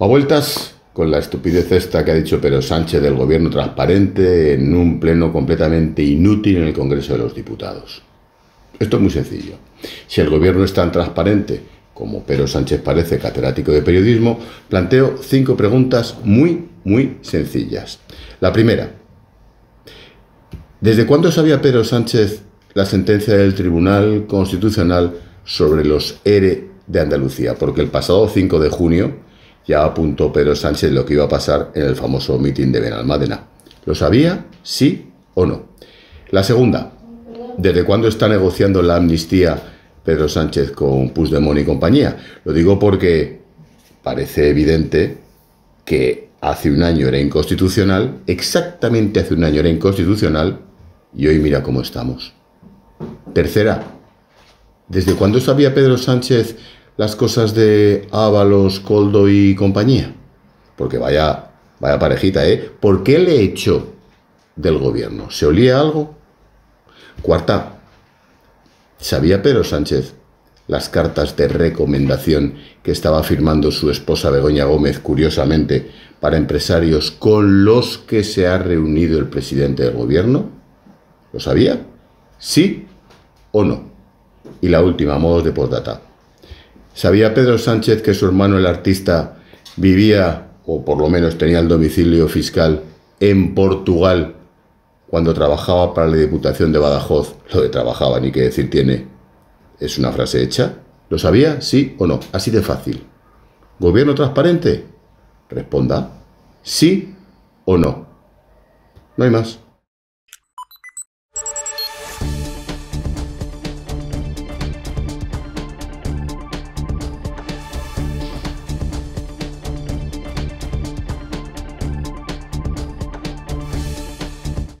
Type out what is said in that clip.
a vueltas con la estupidez esta que ha dicho Pedro Sánchez del gobierno transparente en un pleno completamente inútil en el Congreso de los Diputados. Esto es muy sencillo. Si el gobierno es tan transparente como Pedro Sánchez parece catedrático de periodismo, planteo cinco preguntas muy, muy sencillas. La primera, ¿desde cuándo sabía Pedro Sánchez la sentencia del Tribunal Constitucional sobre los ERE e de Andalucía? Porque el pasado 5 de junio ya apuntó Pedro Sánchez lo que iba a pasar en el famoso mitin de Benalmádena. ¿Lo sabía? ¿Sí o no? La segunda, ¿desde cuándo está negociando la amnistía Pedro Sánchez con Puigdemont y compañía? Lo digo porque parece evidente que hace un año era inconstitucional, exactamente hace un año era inconstitucional, y hoy mira cómo estamos. Tercera, ¿desde cuándo sabía Pedro Sánchez las cosas de Ábalos, Coldo y compañía? Porque vaya, vaya parejita, ¿eh? ¿Por qué le echó del gobierno? ¿Se olía algo? Cuarta, ¿sabía Pedro Sánchez las cartas de recomendación que estaba firmando su esposa Begoña Gómez, curiosamente, para empresarios con los que se ha reunido el presidente del gobierno? ¿Lo sabía? ¿Sí o no? Y la última, modos de postdata. ¿Sabía Pedro Sánchez que su hermano el artista vivía, o por lo menos tenía el domicilio fiscal, en Portugal cuando trabajaba para la Diputación de Badajoz? Lo de trabajaba, ni qué decir tiene. ¿Es una frase hecha? ¿Lo sabía? ¿Sí o no? Así de fácil. ¿Gobierno transparente? Responda. ¿Sí o no? No hay más.